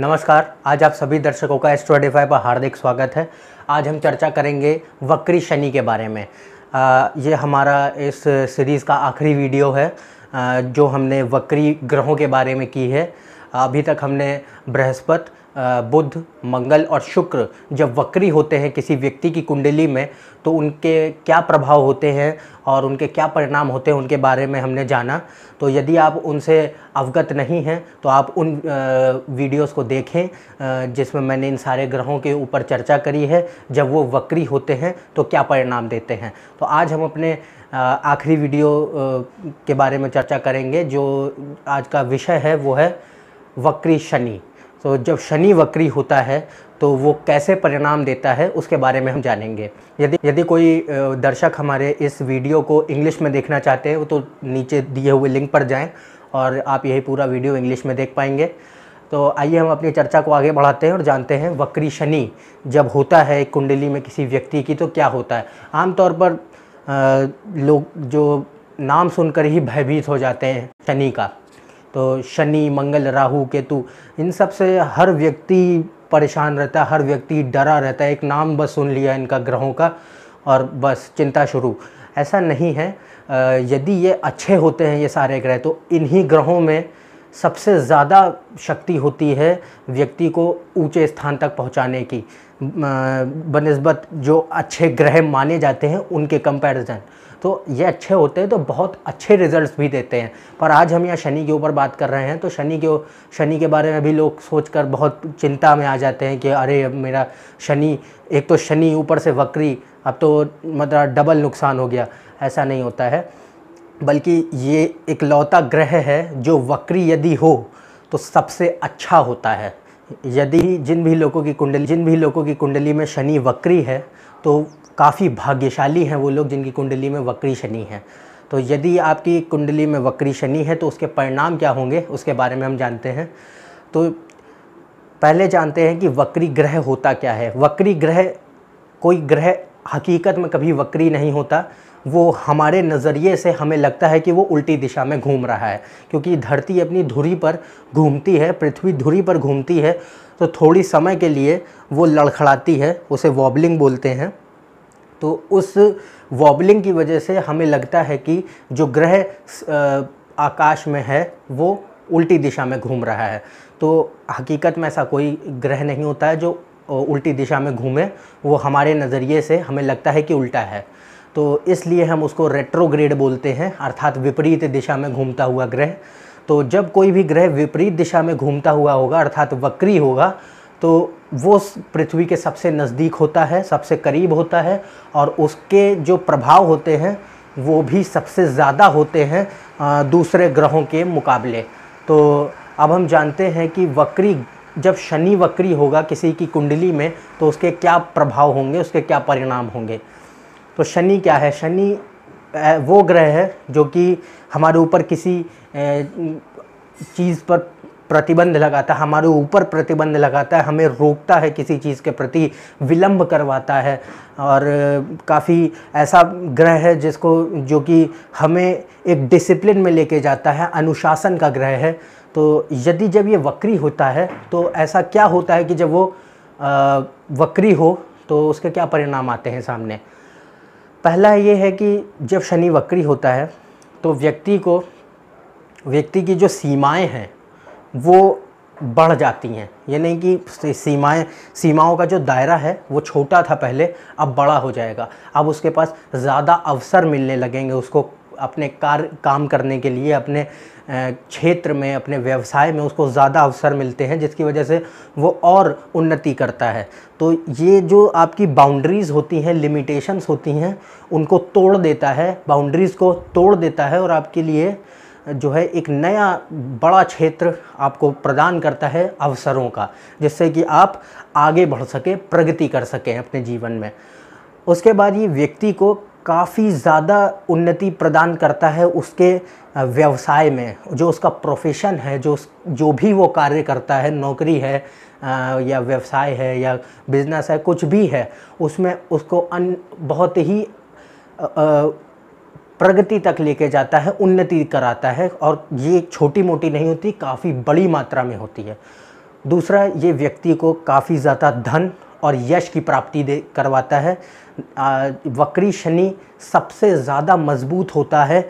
नमस्कार आज आप सभी दर्शकों का एस्ट्रोडिफाई पर हार्दिक स्वागत है आज हम चर्चा करेंगे वक्री शनि के बारे में आ, ये हमारा इस सीरीज़ का आखिरी वीडियो है आ, जो हमने वक्री ग्रहों के बारे में की है अभी तक हमने बृहस्पति बुध मंगल और शुक्र जब वक्री होते हैं किसी व्यक्ति की कुंडली में तो उनके क्या प्रभाव होते हैं और उनके क्या परिणाम होते हैं उनके बारे में हमने जाना तो यदि आप उनसे अवगत नहीं हैं तो आप उन वीडियोस को देखें जिसमें मैंने इन सारे ग्रहों के ऊपर चर्चा करी है जब वो वक्री होते हैं तो क्या परिणाम देते हैं तो आज हम अपने आखिरी वीडियो के बारे में चर्चा करेंगे जो आज का विषय है वो है वक्री शनि तो जब शनि वक्री होता है तो वो कैसे परिणाम देता है उसके बारे में हम जानेंगे यदि यदि कोई दर्शक हमारे इस वीडियो को इंग्लिश में देखना चाहते हैं तो नीचे दिए हुए लिंक पर जाएं और आप यही पूरा वीडियो इंग्लिश में देख पाएंगे तो आइए हम अपनी चर्चा को आगे बढ़ाते हैं और जानते हैं वक्री शनि जब होता है एक कुंडली में किसी व्यक्ति की तो क्या होता है आमतौर पर लोग जो नाम सुनकर ही भयभीत हो जाते हैं शनि का तो शनि मंगल राहु केतु इन सब से हर व्यक्ति परेशान रहता है हर व्यक्ति डरा रहता है एक नाम बस सुन लिया इनका ग्रहों का और बस चिंता शुरू ऐसा नहीं है यदि ये अच्छे होते हैं ये सारे ग्रह तो इन्हीं ग्रहों में सबसे ज़्यादा शक्ति होती है व्यक्ति को ऊंचे स्थान तक पहुंचाने की बनस्बत जो अच्छे ग्रह माने जाते हैं उनके कंपैरिजन तो ये अच्छे होते हैं तो बहुत अच्छे रिजल्ट्स भी देते हैं पर आज हम यहाँ शनि के ऊपर बात कर रहे हैं तो शनि के शनि के बारे में भी लोग सोचकर बहुत चिंता में आ जाते हैं कि अरे मेरा शनि एक तो शनि ऊपर से वक्री अब तो मतलब डबल नुकसान हो गया ऐसा नहीं होता है बल्कि ये इकलौता ग्रह है जो वक्री यदि हो तो सबसे अच्छा होता है यदि जिन भी लोगों की कुंडली जिन भी लोगों की कुंडली में शनि वक्री है तो काफ़ी भाग्यशाली हैं वो लोग जिनकी कुंडली में वक्री शनि है तो यदि आपकी कुंडली में वक्री शनि है तो उसके परिणाम क्या होंगे उसके बारे में हम जानते हैं तो पहले जानते हैं कि वक्री ग्रह होता क्या है वक्री ग्रह कोई ग्रह हकीकत में कभी वक्री नहीं होता वो हमारे नज़रिए से हमें लगता है कि वो उल्टी दिशा में घूम रहा है क्योंकि धरती अपनी धुरी पर घूमती है पृथ्वी धुरी पर घूमती है तो थोड़ी समय के लिए वो लड़खड़ाती है उसे वॉबलिंग बोलते हैं तो उस वॉबलिंग की वजह से हमें लगता है कि जो ग्रह आकाश में है वो उल्टी दिशा में घूम रहा है तो हकीकत में ऐसा कोई ग्रह नहीं होता है जो उल्टी दिशा में घूमे वो हमारे नज़रिए से हमें लगता है कि उल्टा है तो इसलिए हम उसको रेट्रोग्रेड बोलते हैं अर्थात विपरीत दिशा में घूमता हुआ ग्रह तो जब कोई भी ग्रह विपरीत दिशा में घूमता हुआ होगा अर्थात वक्री होगा तो वो पृथ्वी के सबसे नज़दीक होता है सबसे करीब होता है और उसके जो प्रभाव होते हैं वो भी सबसे ज़्यादा होते हैं दूसरे ग्रहों के मुकाबले तो अब हम जानते हैं कि वक्री जब शनि वक्री होगा किसी की कुंडली में तो उसके क्या प्रभाव होंगे उसके क्या परिणाम होंगे तो शनि क्या है शनि वो ग्रह है जो कि हमारे ऊपर किसी चीज़ पर प्रतिबंध लगाता है हमारे ऊपर प्रतिबंध लगाता है हमें रोकता है किसी चीज़ के प्रति विलंब करवाता है और काफ़ी ऐसा ग्रह है जिसको जो कि हमें एक डिसिप्लिन में लेके जाता है अनुशासन का ग्रह है तो यदि जब ये वक्री होता है तो ऐसा क्या होता है कि जब वो वक्री हो तो उसके क्या परिणाम आते हैं सामने पहला ये है कि जब शनि वक्री होता है तो व्यक्ति को व्यक्ति की जो सीमाएं हैं वो बढ़ जाती हैं यानी कि सीमाएं सीमाओं का जो दायरा है वो छोटा था पहले अब बड़ा हो जाएगा अब उसके पास ज़्यादा अवसर मिलने लगेंगे उसको अपने कार्य काम करने के लिए अपने क्षेत्र में अपने व्यवसाय में उसको ज़्यादा अवसर मिलते हैं जिसकी वजह से वो और उन्नति करता है तो ये जो आपकी बाउंड्रीज़ होती हैं लिमिटेशंस होती हैं उनको तोड़ देता है बाउंड्रीज़ को तोड़ देता है और आपके लिए जो है एक नया बड़ा क्षेत्र आपको प्रदान करता है अवसरों का जिससे कि आप आगे बढ़ सकें प्रगति कर सकें अपने जीवन में उसके बाद ये व्यक्ति को काफ़ी ज़्यादा उन्नति प्रदान करता है उसके व्यवसाय में जो उसका प्रोफेशन है जो जो भी वो कार्य करता है नौकरी है या व्यवसाय है या बिजनेस है कुछ भी है उसमें उसको अन बहुत ही प्रगति तक लेके जाता है उन्नति कराता है और ये छोटी मोटी नहीं होती काफ़ी बड़ी मात्रा में होती है दूसरा ये व्यक्ति को काफ़ी ज़्यादा धन और यश की प्राप्ति दे करवाता है वक्री शनि सबसे ज़्यादा मजबूत होता है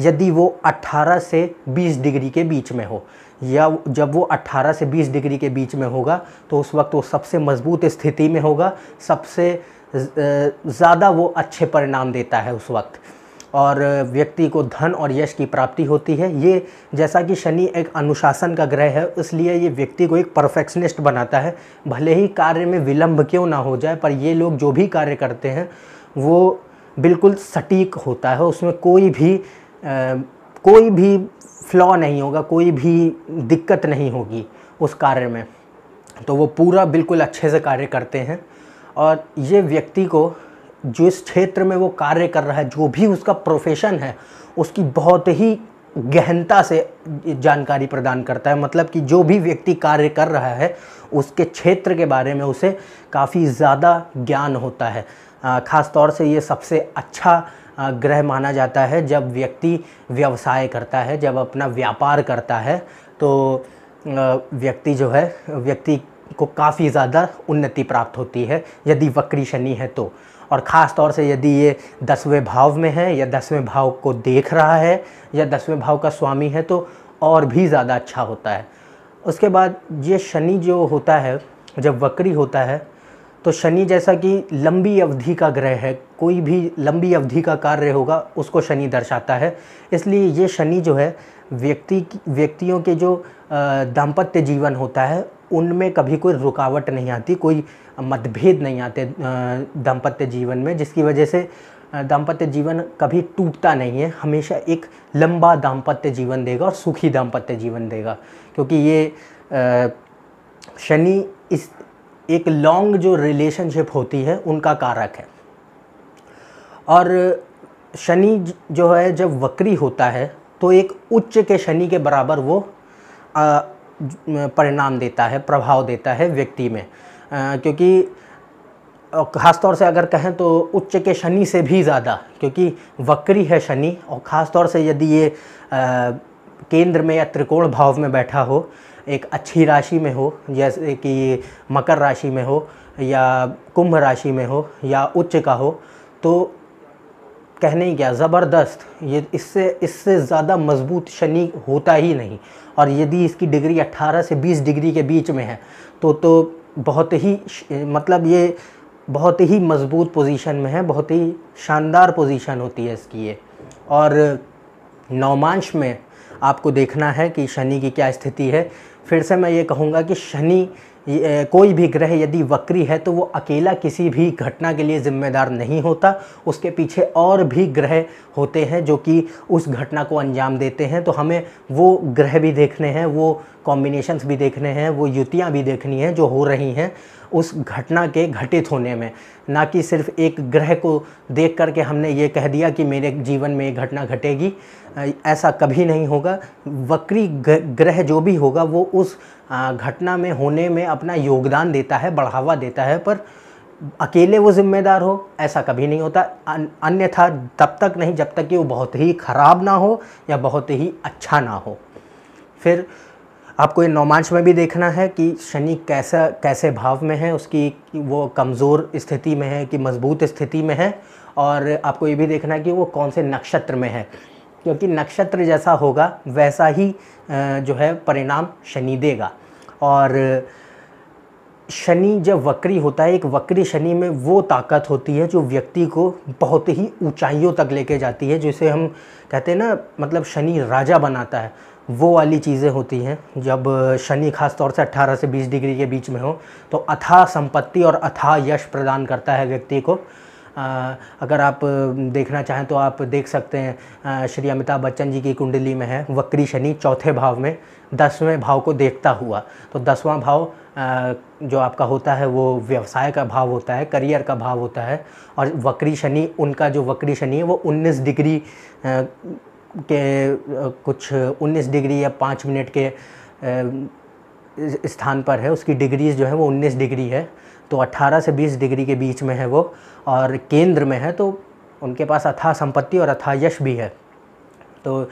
यदि वो 18 से 20 डिग्री के बीच में हो या जब वो 18 से 20 डिग्री के बीच में होगा तो उस वक्त वो सबसे मजबूत स्थिति में होगा सबसे ज़्यादा वो अच्छे परिणाम देता है उस वक्त और व्यक्ति को धन और यश की प्राप्ति होती है ये जैसा कि शनि एक अनुशासन का ग्रह है इसलिए ये व्यक्ति को एक परफेक्शनिस्ट बनाता है भले ही कार्य में विलंब क्यों ना हो जाए पर ये लोग जो भी कार्य करते हैं वो बिल्कुल सटीक होता है उसमें कोई भी आ, कोई भी फ्लॉ नहीं होगा कोई भी दिक्कत नहीं होगी उस कार्य में तो वो पूरा बिल्कुल अच्छे से कार्य करते हैं और ये व्यक्ति को जिस क्षेत्र में वो कार्य कर रहा है जो भी उसका प्रोफेशन है उसकी बहुत ही गहनता से जानकारी प्रदान करता है मतलब कि जो भी व्यक्ति कार्य कर रहा है उसके क्षेत्र के बारे में उसे काफ़ी ज़्यादा ज्ञान होता है ख़ास तौर से ये सबसे अच्छा ग्रह माना जाता है जब व्यक्ति व्यवसाय करता है जब अपना व्यापार करता है तो व्यक्ति जो है व्यक्ति को काफ़ी ज़्यादा उन्नति प्राप्त होती है यदि वक्री शनि है तो और ख़ास तौर से यदि ये दसवें भाव में है या दसवें भाव को देख रहा है या दसवें भाव का स्वामी है तो और भी ज़्यादा अच्छा होता है उसके बाद ये शनि जो होता है जब वक्री होता है तो शनि जैसा कि लंबी अवधि का ग्रह है कोई भी लंबी अवधि का कार्य होगा उसको शनि दर्शाता है इसलिए ये शनि जो है व्यक्ति व्यक्तियों के जो दाम्पत्य जीवन होता है उनमें कभी कोई रुकावट नहीं आती कोई मतभेद नहीं आते दाम्पत्य जीवन में जिसकी वजह से दाम्पत्य जीवन कभी टूटता नहीं है हमेशा एक लंबा दाम्पत्य जीवन देगा और सुखी दाम्पत्य जीवन देगा क्योंकि ये शनि इस एक लॉन्ग जो रिलेशनशिप होती है उनका कारक है और शनि जो है जब वक्री होता है तो एक उच्च के शनि के बराबर वो परिणाम देता है प्रभाव देता है व्यक्ति में क्योंकि ख़ास तौर से अगर कहें तो उच्च के शनि से भी ज़्यादा क्योंकि वक्री है शनि और ख़ास तौर से यदि ये आ, केंद्र में या त्रिकोण भाव में बैठा हो एक अच्छी राशि में हो जैसे कि मकर राशि में हो या कुंभ राशि में हो या उच्च का हो तो कहने ही क्या ज़बरदस्त ये इससे इससे ज़्यादा मजबूत शनि होता ही नहीं और यदि इसकी डिग्री 18 से 20 डिग्री के बीच में है तो तो बहुत ही मतलब ये बहुत ही मजबूत पोजीशन में है बहुत ही शानदार पोजीशन होती है इसकी ये और नौमांश में आपको देखना है कि शनि की क्या स्थिति है फिर से मैं ये कहूँगा कि शनि कोई भी ग्रह यदि वक्री है तो वो अकेला किसी भी घटना के लिए ज़िम्मेदार नहीं होता उसके पीछे और भी ग्रह होते हैं जो कि उस घटना को अंजाम देते हैं तो हमें वो ग्रह भी देखने हैं वो कॉम्बिनेशंस भी देखने हैं वो युतियाँ भी देखनी हैं जो हो रही हैं उस घटना के घटित होने में ना कि सिर्फ एक ग्रह को देख करके हमने ये कह दिया कि मेरे जीवन में ये घटना घटेगी ऐसा कभी नहीं होगा वक्री ग्रह जो भी होगा वो उस घटना में होने में अपना योगदान देता है बढ़ावा देता है पर अकेले वो ज़िम्मेदार हो ऐसा कभी नहीं होता अन्यथा तब तक नहीं जब तक कि वो बहुत ही ख़राब ना हो या बहुत ही अच्छा ना हो फिर आपको ये नौमांश में भी देखना है कि शनि कैसा कैसे भाव में है उसकी वो कमज़ोर स्थिति में है कि मजबूत स्थिति में है और आपको ये भी देखना है कि वो कौन से नक्षत्र में है क्योंकि नक्षत्र जैसा होगा वैसा ही जो है परिणाम शनि देगा और शनि जब वक्री होता है एक वक्री शनि में वो ताकत होती है जो व्यक्ति को बहुत ही ऊंचाइयों तक लेके जाती है जिसे हम कहते हैं ना मतलब शनि राजा बनाता है वो वाली चीज़ें होती हैं जब शनि खास तौर से 18 से 20 डिग्री के बीच में हो तो अथाह संपत्ति और अथाह यश प्रदान करता है व्यक्ति को आ, अगर आप देखना चाहें तो आप देख सकते हैं श्री अमिताभ बच्चन जी की कुंडली में है वक्री शनि चौथे भाव में दसवें भाव को देखता हुआ तो दसवां भाव आ, जो आपका होता है वो व्यवसाय का भाव होता है करियर का भाव होता है और वक्री शनि उनका जो वक्री शनि है वो 19 डिग्री आ, के कुछ 19 डिग्री या पाँच मिनट के स्थान पर है उसकी डिग्रीज़ जो है वो 19 डिग्री है तो 18 से 20 डिग्री के बीच में है वो और केंद्र में है तो उनके पास अथा संपत्ति और अथा यश भी है तो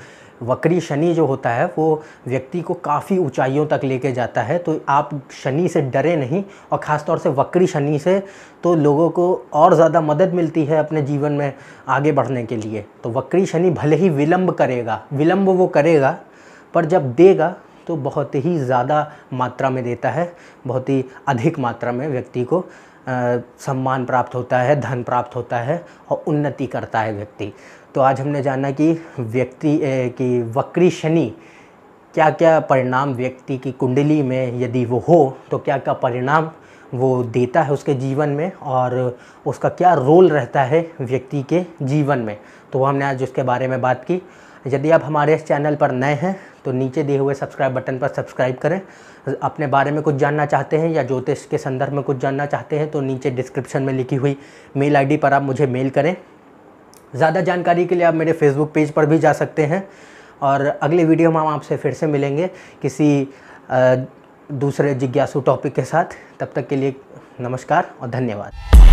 वक्री शनि जो होता है वो व्यक्ति को काफ़ी ऊंचाइयों तक लेके जाता है तो आप शनि से डरे नहीं और ख़ास तौर से वक्री शनि से तो लोगों को और ज़्यादा मदद मिलती है अपने जीवन में आगे बढ़ने के लिए तो वक्री शनि भले ही विलम्ब करेगा विलम्ब वो करेगा पर जब देगा तो बहुत ही ज़्यादा मात्रा में देता है बहुत ही अधिक मात्रा में व्यक्ति को आ, सम्मान प्राप्त होता है धन प्राप्त होता है और उन्नति करता है व्यक्ति तो आज हमने जाना कि व्यक्ति की वक्री शनि क्या क्या परिणाम व्यक्ति की कुंडली में यदि वो हो तो क्या क्या परिणाम वो देता है उसके जीवन में और उसका क्या रोल रहता है व्यक्ति के जीवन में तो वो हमने आज उसके बारे में बात की यदि आप हमारे इस चैनल पर नए हैं तो नीचे दिए हुए सब्सक्राइब बटन पर सब्सक्राइब करें अपने बारे में कुछ जानना चाहते हैं या ज्योतिष के संदर्भ में कुछ जानना चाहते हैं तो नीचे डिस्क्रिप्शन में लिखी हुई मेल आईडी पर आप मुझे मेल करें ज़्यादा जानकारी के लिए आप मेरे फेसबुक पेज पर भी जा सकते हैं और अगले वीडियो में हम आपसे फिर से मिलेंगे किसी दूसरे जिज्ञासु टॉपिक के साथ तब तक के लिए नमस्कार और धन्यवाद